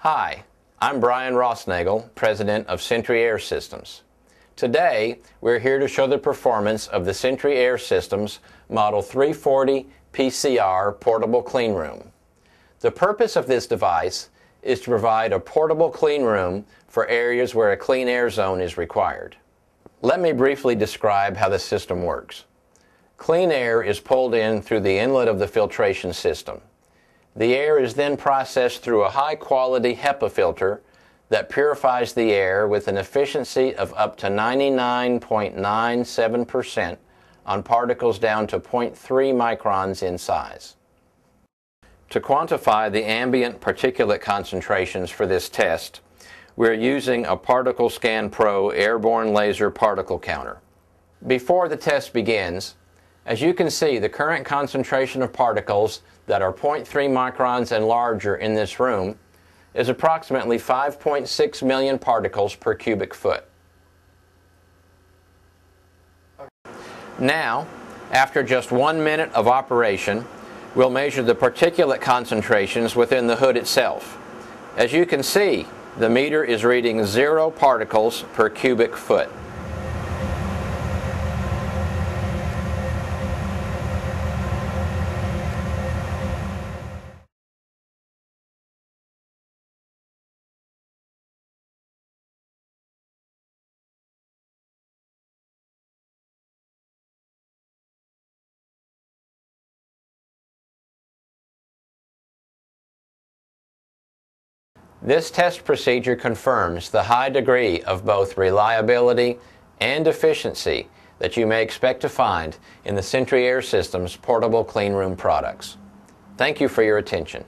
Hi, I'm Brian Rossnagel, President of Sentry Air Systems. Today, we're here to show the performance of the Sentry Air Systems Model 340 PCR Portable Cleanroom. The purpose of this device is to provide a portable cleanroom for areas where a clean air zone is required. Let me briefly describe how the system works. Clean air is pulled in through the inlet of the filtration system. The air is then processed through a high quality HEPA filter that purifies the air with an efficiency of up to 99.97% on particles down to 0.3 microns in size. To quantify the ambient particulate concentrations for this test, we're using a Particle Scan Pro airborne laser particle counter. Before the test begins, as you can see, the current concentration of particles that are 0.3 microns and larger in this room is approximately 5.6 million particles per cubic foot. Now, after just one minute of operation, we'll measure the particulate concentrations within the hood itself. As you can see, the meter is reading zero particles per cubic foot. This test procedure confirms the high degree of both reliability and efficiency that you may expect to find in the Sentry Air System's portable cleanroom products. Thank you for your attention.